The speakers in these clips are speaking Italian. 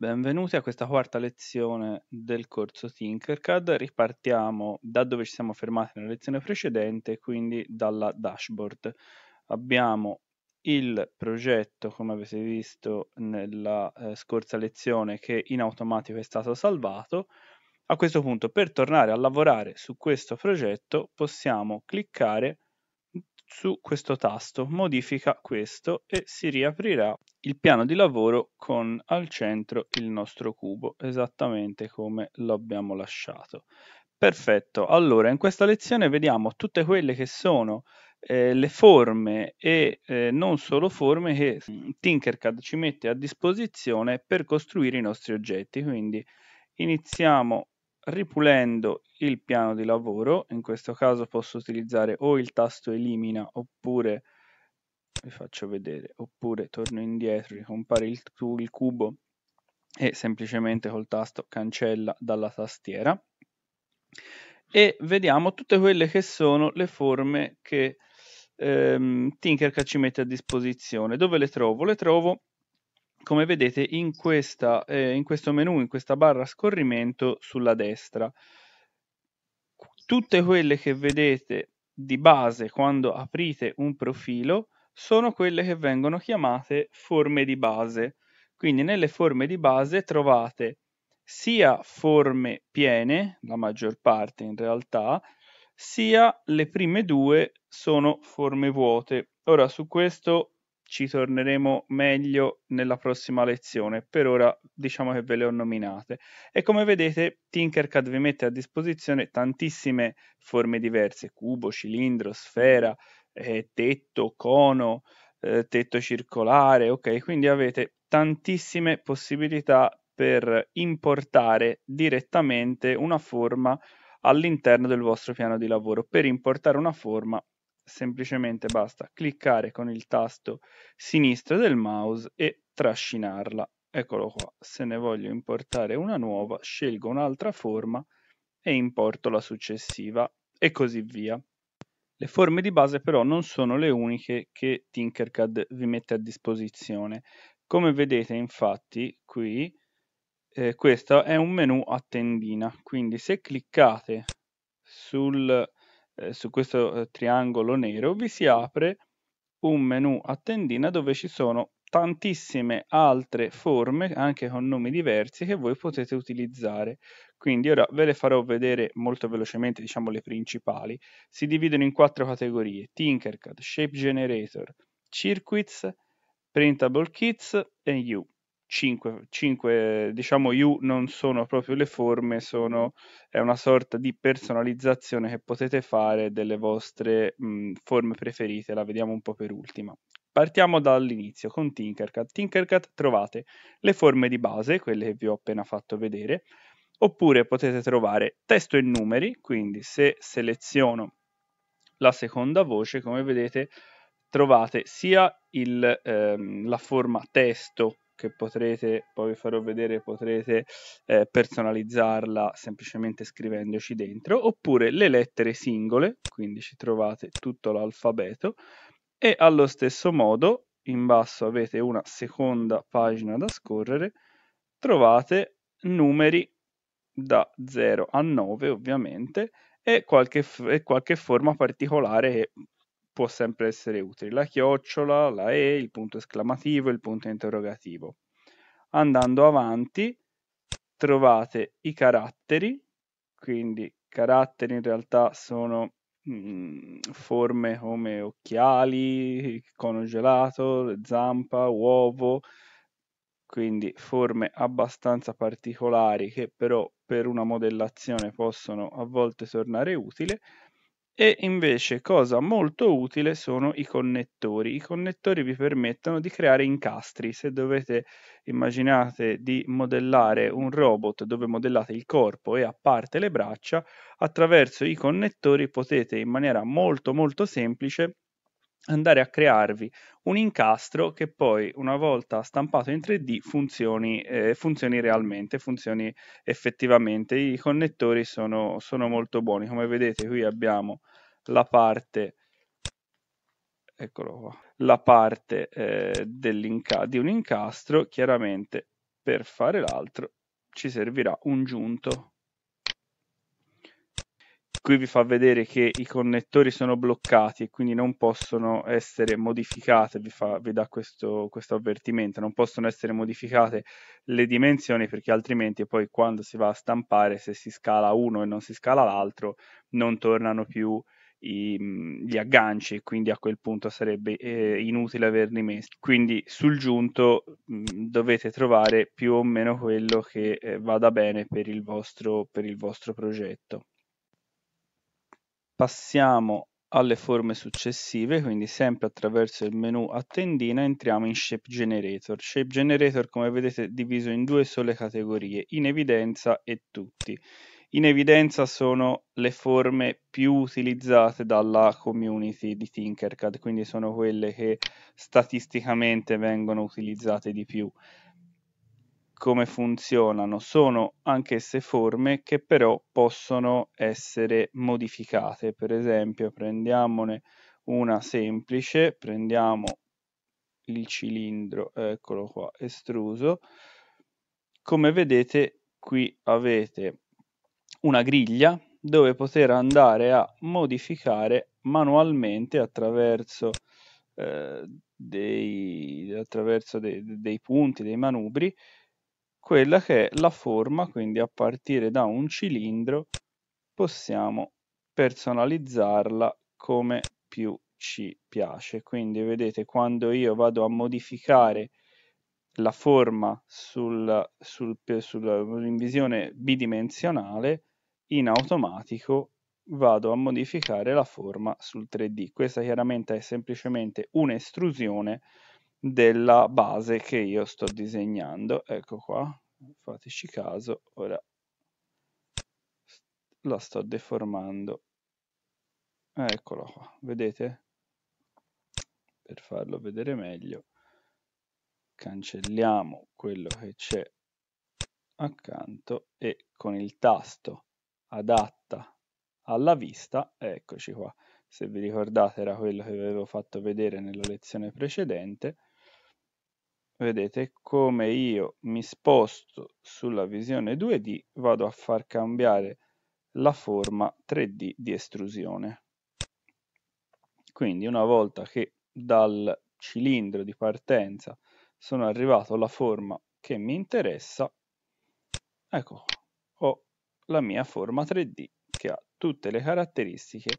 Benvenuti a questa quarta lezione del corso Tinkercad. Ripartiamo da dove ci siamo fermati nella lezione precedente, quindi dalla dashboard. Abbiamo il progetto, come avete visto nella eh, scorsa lezione, che in automatico è stato salvato. A questo punto, per tornare a lavorare su questo progetto, possiamo cliccare su questo tasto, modifica questo e si riaprirà il piano di lavoro con al centro il nostro cubo, esattamente come l'abbiamo lasciato. Perfetto, allora in questa lezione vediamo tutte quelle che sono eh, le forme e eh, non solo forme che mm, Tinkercad ci mette a disposizione per costruire i nostri oggetti. Quindi iniziamo ripulendo il piano di lavoro, in questo caso posso utilizzare o il tasto elimina oppure vi faccio vedere, oppure torno indietro, ricompare il, il cubo e semplicemente col tasto cancella dalla tastiera e vediamo tutte quelle che sono le forme che ehm, Tinkercad ci mette a disposizione. Dove le trovo? Le trovo come vedete in, questa, eh, in questo menu, in questa barra scorrimento sulla destra. Tutte quelle che vedete di base quando aprite un profilo sono quelle che vengono chiamate forme di base. Quindi nelle forme di base trovate sia forme piene, la maggior parte in realtà, sia le prime due sono forme vuote. Ora su questo ci torneremo meglio nella prossima lezione, per ora diciamo che ve le ho nominate. E come vedete Tinkercad vi mette a disposizione tantissime forme diverse, cubo, cilindro, sfera, eh, tetto, cono, eh, tetto circolare, ok? Quindi avete tantissime possibilità per importare direttamente una forma all'interno del vostro piano di lavoro. Per importare una forma semplicemente basta cliccare con il tasto sinistro del mouse e trascinarla. Eccolo qua, se ne voglio importare una nuova, scelgo un'altra forma e importo la successiva e così via. Le forme di base però non sono le uniche che Tinkercad vi mette a disposizione. Come vedete infatti qui, eh, questo è un menu a tendina, quindi se cliccate sul, eh, su questo eh, triangolo nero vi si apre un menu a tendina dove ci sono tantissime altre forme, anche con nomi diversi, che voi potete utilizzare. Quindi ora ve le farò vedere molto velocemente, diciamo le principali. Si dividono in quattro categorie: Tinkercad, Shape Generator, Circuits, Printable Kits e U. 5, 5 diciamo U non sono proprio le forme, sono, è una sorta di personalizzazione che potete fare delle vostre mh, forme preferite, la vediamo un po' per ultima. Partiamo dall'inizio con Tinkercad. Tinkercad trovate le forme di base, quelle che vi ho appena fatto vedere, oppure potete trovare testo e numeri, quindi se seleziono la seconda voce, come vedete trovate sia il, ehm, la forma testo che potrete, poi vi farò vedere, potrete eh, personalizzarla semplicemente scrivendoci dentro, oppure le lettere singole, quindi ci trovate tutto l'alfabeto, e allo stesso modo in basso avete una seconda pagina da scorrere, trovate numeri da 0 a 9 ovviamente e qualche, e qualche forma particolare che può sempre essere utile, la chiocciola, la E, il punto esclamativo, il punto interrogativo. Andando avanti trovate i caratteri, quindi caratteri in realtà sono mh, mm, forme come occhiali, cono gelato, zampa, uovo, quindi forme abbastanza particolari che però per una modellazione possono a volte tornare utile e invece cosa molto utile sono i connettori. I connettori vi permettono di creare incastri. Se dovete immaginate di modellare un robot dove modellate il corpo e a parte le braccia, attraverso i connettori potete in maniera molto molto semplice andare a crearvi un incastro che poi una volta stampato in 3D funzioni, eh, funzioni realmente, funzioni effettivamente. I connettori sono, sono, molto buoni, come vedete qui abbiamo la parte, eccolo qua, la parte eh, di un incastro, chiaramente per fare l'altro ci servirà un giunto qui vi fa vedere che i connettori sono bloccati e quindi non possono essere modificate, vi, fa, vi dà questo, questo, avvertimento, non possono essere modificate le dimensioni perché altrimenti poi quando si va a stampare, se si scala uno e non si scala l'altro, non tornano più i, gli agganci e quindi a quel punto sarebbe eh, inutile averli messi. Quindi sul giunto mh, mm, dovete trovare più o meno quello che eh, vada bene per il vostro, per il vostro progetto. Passiamo alle forme successive, quindi sempre attraverso il menu a tendina entriamo in Shape Generator. Shape Generator come vedete è diviso in due sole categorie, in evidenza e tutti. In evidenza sono le forme più utilizzate dalla community di Tinkercad, quindi sono quelle che statisticamente vengono utilizzate di più come funzionano, sono anch'esse forme che però possono essere modificate. Per esempio, prendiamone una semplice, prendiamo il cilindro, eccolo qua, estruso. Come vedete qui avete una griglia dove poter andare a modificare manualmente attraverso, eh, dei, attraverso de, dei punti, dei manubri, quella che è la forma, quindi a partire da un cilindro possiamo personalizzarla come più ci piace. Quindi vedete quando io vado a modificare la forma sul, sul, sul, in visione bidimensionale, in automatico vado a modificare la forma sul 3D. Questa chiaramente è semplicemente un'estrusione della base che io sto disegnando ecco qua fateci caso ora la sto deformando Eccolo qua vedete per farlo vedere meglio cancelliamo quello che c'è accanto e con il tasto adatta alla vista eccoci qua se vi ricordate era quello che vi avevo fatto vedere nella lezione precedente vedete come io mi sposto sulla visione 2D vado a far cambiare la forma 3D di estrusione quindi una volta che dal cilindro di partenza sono arrivato alla forma che mi interessa ecco ho la mia forma 3D che ha tutte le caratteristiche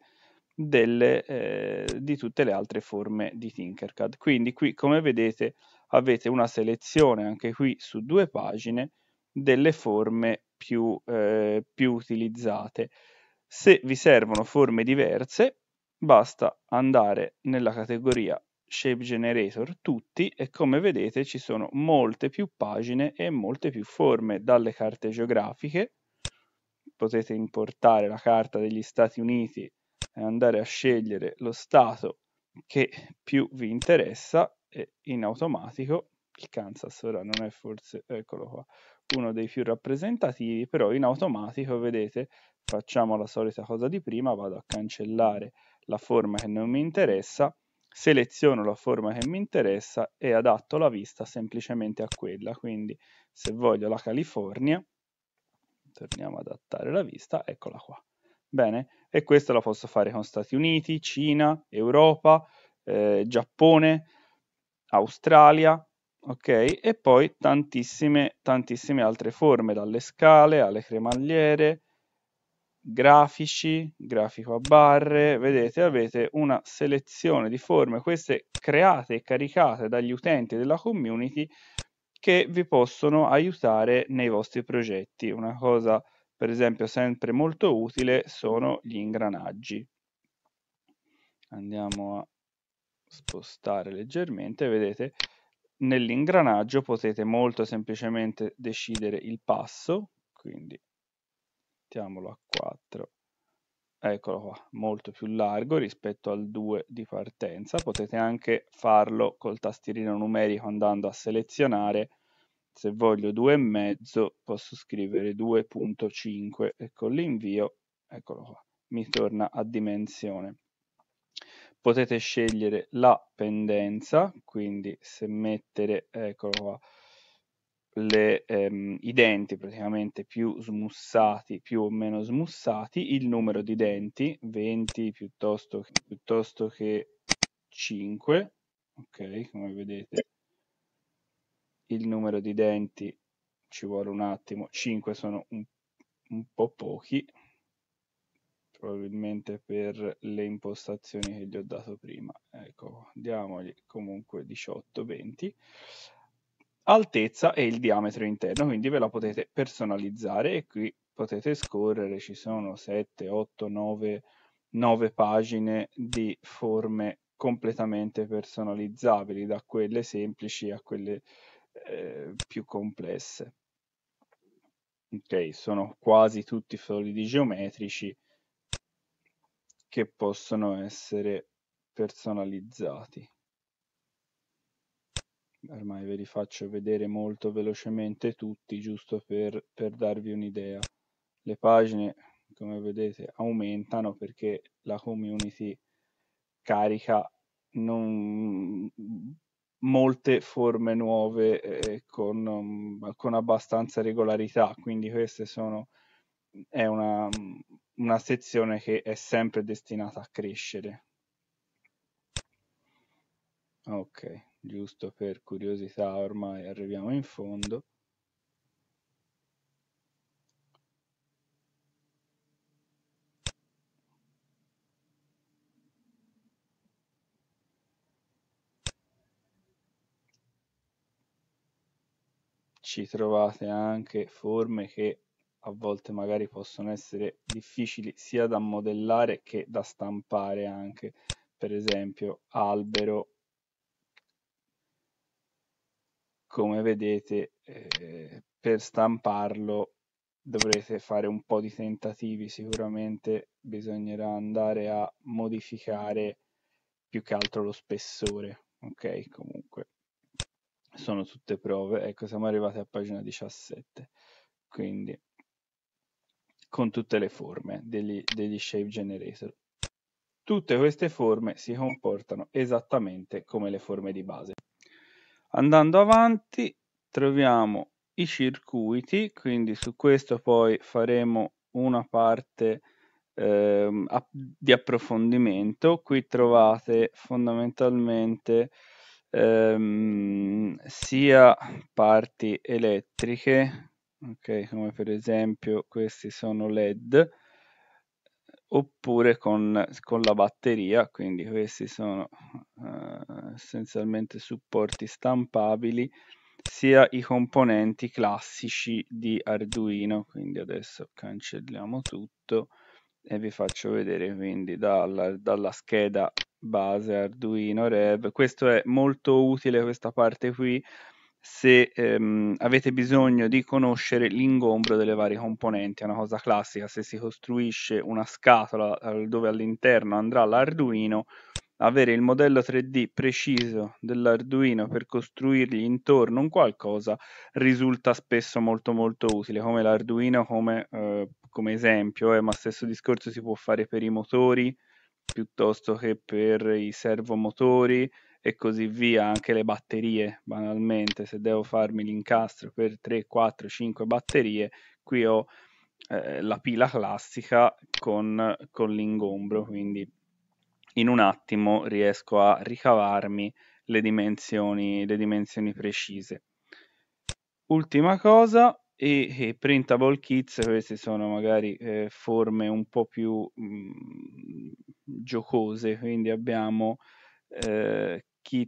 delle, eh, di tutte le altre forme di Tinkercad quindi qui come vedete avete una selezione anche qui su due pagine delle forme più, eh, più utilizzate. Se vi servono forme diverse, basta andare nella categoria Shape Generator tutti e come vedete ci sono molte più pagine e molte più forme dalle carte geografiche. Potete importare la carta degli Stati Uniti e andare a scegliere lo stato che più vi interessa e in automatico il Kansas ora non è forse, eccolo qua, uno dei più rappresentativi, però in automatico, vedete, facciamo la solita cosa di prima, vado a cancellare la forma che non mi interessa, seleziono la forma che mi interessa e adatto la vista semplicemente a quella, quindi se voglio la California, torniamo ad adattare la vista, eccola qua. Bene, e questo la posso fare con Stati Uniti, Cina, Europa, eh, Giappone, Australia, ok? E poi tantissime, tantissime altre forme, dalle scale alle cremagliere, grafici, grafico a barre, vedete avete una selezione di forme, queste create e caricate dagli utenti della community che vi possono aiutare nei vostri progetti. Una cosa per esempio sempre molto utile sono gli ingranaggi. Andiamo a spostare leggermente, vedete nell'ingranaggio potete molto semplicemente decidere il passo, quindi mettiamolo a 4, eccolo qua, molto più largo rispetto al 2 di partenza, potete anche farlo col tastierino numerico andando a selezionare, se voglio 2,5 posso scrivere 2.5 e con l'invio, eccolo qua, mi torna a dimensione potete scegliere la pendenza, quindi se mettere, eccolo qua, le, ehm, i denti praticamente più smussati, più o meno smussati, il numero di denti, 20 piuttosto, piuttosto che 5, ok, come vedete il numero di denti ci vuole un attimo, 5 sono un, un po' pochi, probabilmente per le impostazioni che gli ho dato prima. Ecco, diamogli comunque 18-20 altezza e il diametro interno, quindi ve la potete personalizzare e qui potete scorrere, ci sono 7, 8, 9, 9 pagine di forme completamente personalizzabili, da quelle semplici a quelle eh, più complesse. Ok, sono quasi tutti solidi geometrici, che possono essere personalizzati. Ormai ve li faccio vedere molto velocemente tutti, giusto per, per darvi un'idea. Le pagine, come vedete, aumentano perché la community carica non... molte forme nuove eh, con, con abbastanza regolarità, quindi queste sono è una, una sezione che è sempre destinata a crescere. Ok, giusto per curiosità, ormai arriviamo in fondo. Ci trovate anche forme che a volte magari possono essere difficili sia da modellare che da stampare anche, per esempio albero, come vedete eh, per stamparlo dovrete fare un po' di tentativi, sicuramente bisognerà andare a modificare più che altro lo spessore, ok? Comunque sono tutte prove, ecco siamo arrivati a pagina 17, quindi con tutte le forme degli, degli shape generator. Tutte queste forme si comportano esattamente come le forme di base. Andando avanti troviamo i circuiti, quindi su questo poi faremo una parte eh, di approfondimento. Qui trovate fondamentalmente ehm, sia parti elettriche ok come per esempio questi sono led oppure con, con la batteria quindi questi sono eh, essenzialmente supporti stampabili sia i componenti classici di Arduino quindi adesso cancelliamo tutto e vi faccio vedere quindi dalla, dalla scheda base Arduino Rev questo è molto utile questa parte qui se ehm, avete bisogno di conoscere l'ingombro delle varie componenti, è una cosa classica, se si costruisce una scatola dove all'interno andrà l'Arduino, avere il modello 3D preciso dell'Arduino per costruirgli intorno un qualcosa risulta spesso molto molto utile, come l'Arduino come, eh, come esempio, eh, ma stesso discorso si può fare per i motori piuttosto che per i servomotori, e così via, anche le batterie banalmente, se devo farmi l'incastro per 3, 4, 5 batterie, qui ho eh, la pila classica con, con l'ingombro, quindi in un attimo riesco a ricavarmi le dimensioni, le dimensioni precise. Ultima cosa, e, e, printable kits, queste sono magari eh, forme un po' più mh, mm, giocose, quindi abbiamo eh, kit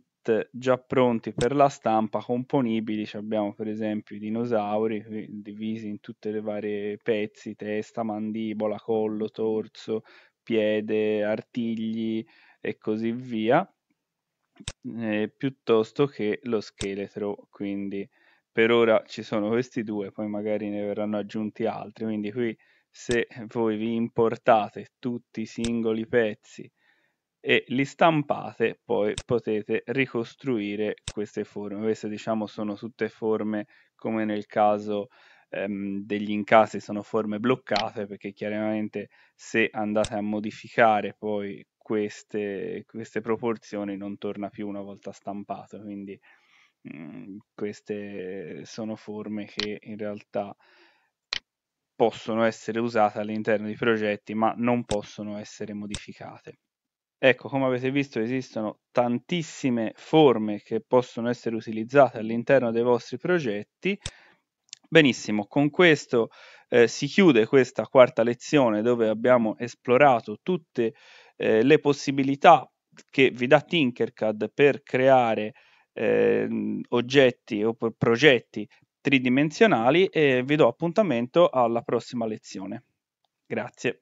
già pronti per la stampa, componibili, abbiamo per esempio i dinosauri divisi in tutte le varie pezzi, testa, mandibola, collo, torso, piede, artigli e così via, eh, piuttosto che lo scheletro, quindi per ora ci sono questi due, poi magari ne verranno aggiunti altri, quindi qui se voi vi importate tutti i singoli pezzi e li stampate poi potete ricostruire queste forme. Queste diciamo sono tutte forme come nel caso ehm, degli incasi sono forme bloccate perché chiaramente se andate a modificare poi queste, queste proporzioni non torna più una volta stampato, quindi mh, mm, queste sono forme che in realtà possono essere usate all'interno di progetti ma non possono essere modificate. Ecco, come avete visto esistono tantissime forme che possono essere utilizzate all'interno dei vostri progetti. Benissimo, con questo eh, si chiude questa quarta lezione dove abbiamo esplorato tutte eh, le possibilità che vi dà Tinkercad per creare eh, oggetti o progetti tridimensionali e vi do appuntamento alla prossima lezione. Grazie.